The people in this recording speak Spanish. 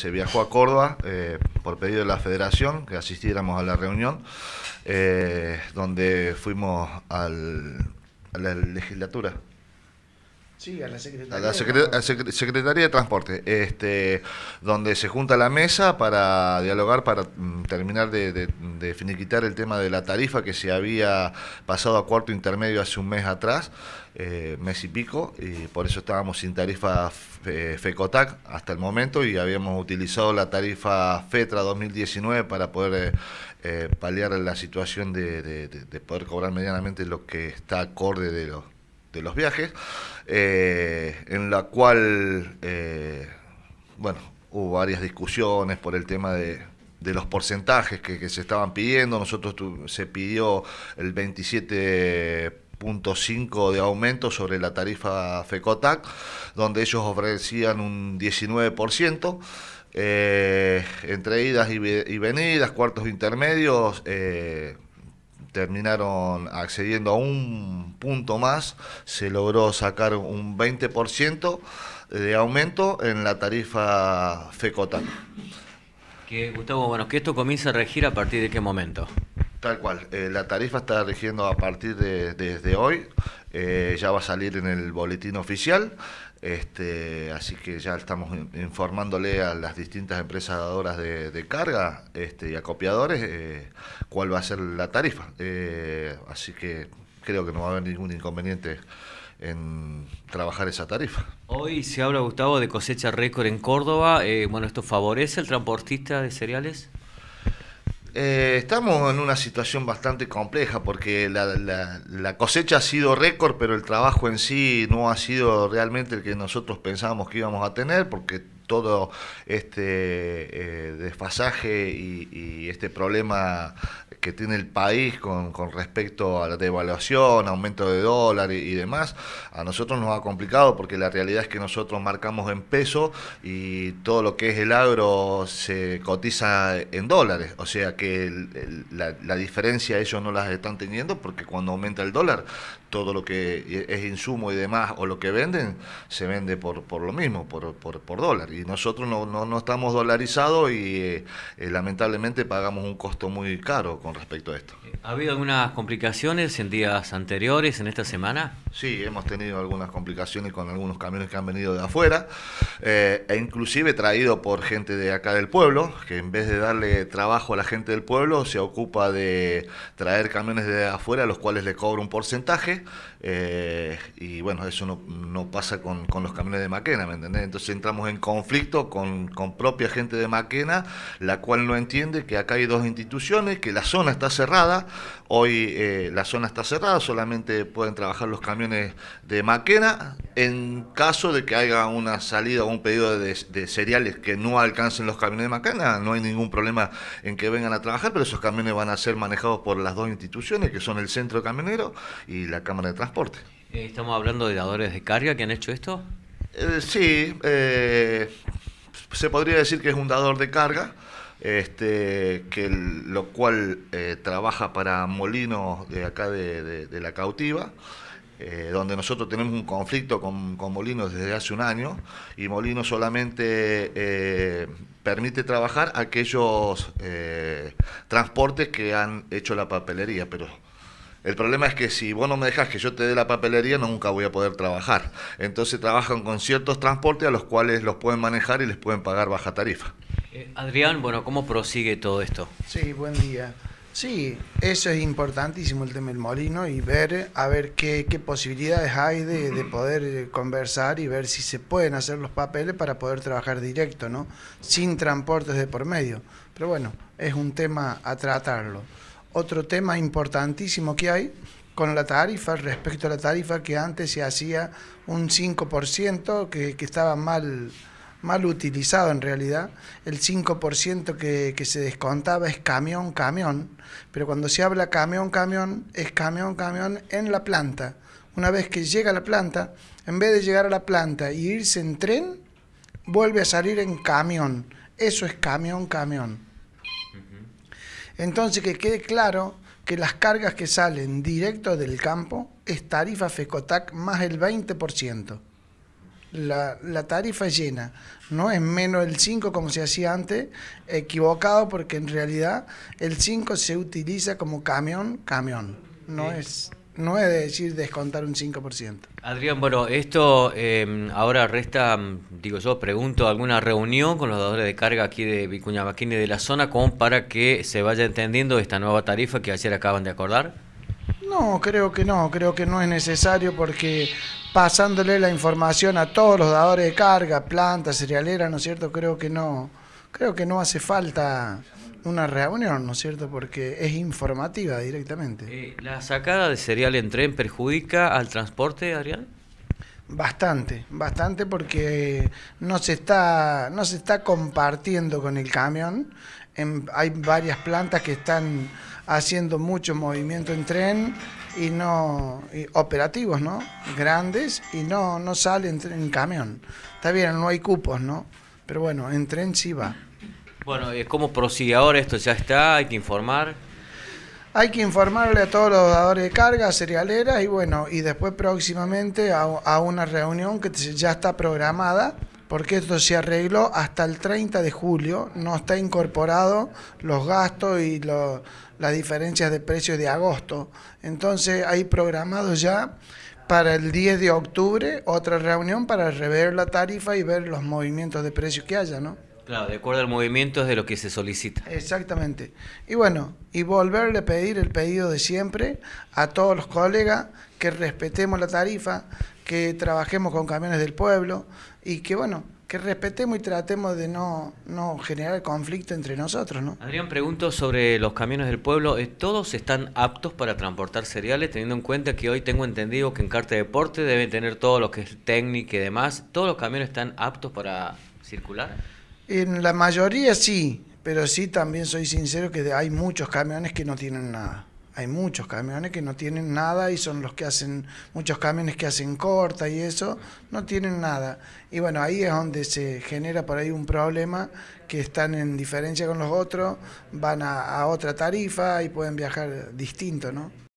se viajó a Córdoba eh, por pedido de la federación, que asistiéramos a la reunión, eh, donde fuimos a la legislatura Sí, a la Secretaría, Secretaría de Transporte, este, donde se junta la mesa para dialogar, para mm, terminar de, finiquitar el tema de la tarifa que se había pasado a cuarto intermedio hace un mes atrás, eh, mes y pico, y por eso estábamos sin tarifa FECOTAC hasta el momento y habíamos utilizado la tarifa FETRA 2019 para poder... Eh, eh, paliar la situación de, de poder cobrar medianamente lo que está acorde de los de los viajes, eh, en la cual, eh, bueno, hubo varias discusiones por el tema de, de los porcentajes que, se estaban pidiendo. Nosotros se pidió el 27.5 de aumento sobre la tarifa FECOTAC, donde ellos ofrecían un 19%. Eh, entre idas y, venidas, cuartos intermedios, terminaron accediendo a un punto más, se logró sacar un 20% de aumento en la tarifa FECOTA. Que, Gustavo, bueno, que esto comienza a regir a partir de qué momento? Tal cual, eh, la tarifa está rigiendo a partir de desde hoy, eh, ya va a salir en el boletín oficial, este, así que ya estamos informándole a las distintas empresas dadoras de, carga este, y acopiadores eh, cuál va a ser la tarifa, así que creo que no va a haber ningún inconveniente en trabajar esa tarifa. Hoy se habla, Gustavo, de cosecha récord en Córdoba, bueno, ¿esto favorece al transportista de cereales? Eh, estamos en una situación bastante compleja porque la, cosecha ha sido récord, pero el trabajo en sí no ha sido realmente el que nosotros pensábamos que íbamos a tener, porque todo este eh, desfasaje y, este problema que tiene el país con, con, respecto a la devaluación, aumento de dólar y, demás, a nosotros nos ha complicado porque la realidad es que nosotros marcamos en peso y todo lo que es el agro se cotiza en dólares, o sea que la, diferencia ellos no las están teniendo porque cuando aumenta el dólar, todo lo que es insumo y demás o lo que venden, se vende por, por lo mismo, por, por, dólar. Y nosotros no, no, no estamos dolarizados y eh, eh, lamentablemente pagamos un costo muy caro con respecto a esto. ¿Ha eh, habido algunas complicaciones en días anteriores, en esta semana? Sí, hemos tenido algunas complicaciones con algunos camiones que han venido de afuera, eh, e inclusive traído por gente de acá del pueblo, que en vez de darle trabajo a la gente del pueblo, se ocupa de traer camiones de afuera, a los cuales le cobra un porcentaje, eh, y bueno, eso no, pasa con, los camiones de Maquena, ¿me entendés? Entonces entramos en conflicto con propia gente de Maquena, la cual no entiende que acá hay dos instituciones, que las zona está cerrada, hoy eh, la zona está cerrada, solamente pueden trabajar los camiones de Maquena. En caso de que haya una salida o un pedido de, cereales que no alcancen los camiones de Maquena, no hay ningún problema en que vengan a trabajar, pero esos camiones van a ser manejados por las dos instituciones, que son el Centro Camionero y la Cámara de Transporte. Eh, ¿Estamos hablando de dadores de carga que han hecho esto? Eh, sí, se podría decir que es un dador de carga este, que lo cual eh, trabaja para Molinos de acá de, la cautiva. Eh, donde nosotros tenemos un conflicto con, con, Molinos desde hace un año y Molinos solamente eh, permite trabajar aquellos transportes que han hecho la papelería, pero el problema es que si vos no me dejas que yo te dé la papelería, nunca voy a poder trabajar. Entonces trabajan con ciertos transportes a los cuales los pueden manejar y les pueden pagar baja tarifa. Eh, Adrián, bueno, ¿cómo prosigue todo esto? Sí, buen día. Sí, eso es importantísimo el tema del molino y ver a ver qué, posibilidades hay de, poder eh, conversar y ver si se pueden hacer los papeles para poder trabajar directo, ¿no? Sin transportes de por medio. Pero bueno, es un tema a tratarlo. Otro tema importantísimo que hay con la tarifa, respecto a la tarifa que antes se hacía un 5%, que, que estaba mal mal utilizado en realidad. El 5% que, que se descontaba es camión, camión, pero cuando se habla camión, camión, es camión, camión en la planta. Una vez que llega a la planta, en vez de llegar a la planta y irse en tren, vuelve a salir en camión. Eso es camión, camión. Entonces que quede claro que las cargas que salen directo del campo es tarifa FECOTAC más el 20% la, la, tarifa llena, ¿no? Es menos el 5 como se hacía antes, equivocado porque en realidad el 5 se utiliza como camión, camión, no es... No es decir descontar un 5%. Adrián, bueno, esto em, ahora resta, mm, digo yo, pregunto, alguna reunión con los dadores de carga aquí de Vicuña y de la zona como para que se vaya entendiendo esta nueva tarifa que ayer acaban de acordar. No, creo que no, creo que no es necesario porque pasándole la información a todos los dadores de carga, plantas, cerealeras, ¿no es cierto? Creo que no, creo que no hace falta una reunión, ¿no es cierto? Porque es informativa directamente. Eh, ¿La sacada de cereal en tren perjudica al transporte, Adrián? Bastante, bastante porque no se está, no se está compartiendo con el camión hay varias plantas que están haciendo mucho movimiento en tren y no operativos, ¿no? Grandes y no no salen en, camión. Está bien, no hay cupos, ¿no? Pero bueno, en tren sí va. Bueno, eh, ¿cómo prosigue ahora esto? ¿Ya está? ¿Hay que informar? Hay que informarle a todos los dadores de carga, cerealeras y bueno, y después próximamente a una reunión que ya está programada porque esto se arregló hasta el 30 de julio, no está incorporado los gastos y las diferencias de precios de agosto. Entonces hay programado ya para el 10 de octubre otra reunión para rever la tarifa y ver los movimientos de precios que haya, ¿no? Claro, de acuerdo al movimiento es de lo que se solicita. Exactamente. Y bueno, y volverle a pedir el pedido de siempre a todos los colegas que respetemos la tarifa, que trabajemos con camiones del pueblo y que, bueno, que respetemos y tratemos de no, no generar conflicto entre nosotros, ¿no? Adrián, pregunto sobre los camiones del pueblo. Eh, ¿Todos están aptos para transportar cereales, teniendo en cuenta que hoy tengo entendido que en Carta de Deporte deben tener todo lo que es técnico y demás? ¿Todos los camiones están aptos para circular? En la mayoría sí, pero sí también soy sincero que hay muchos camiones que no tienen nada hay muchos camiones que no tienen nada y son los que hacen, muchos camiones que hacen corta y eso, no tienen nada. Y bueno, ahí es donde se genera por ahí un problema que están en diferencia con los otros, van a, otra tarifa y pueden viajar distinto, ¿no?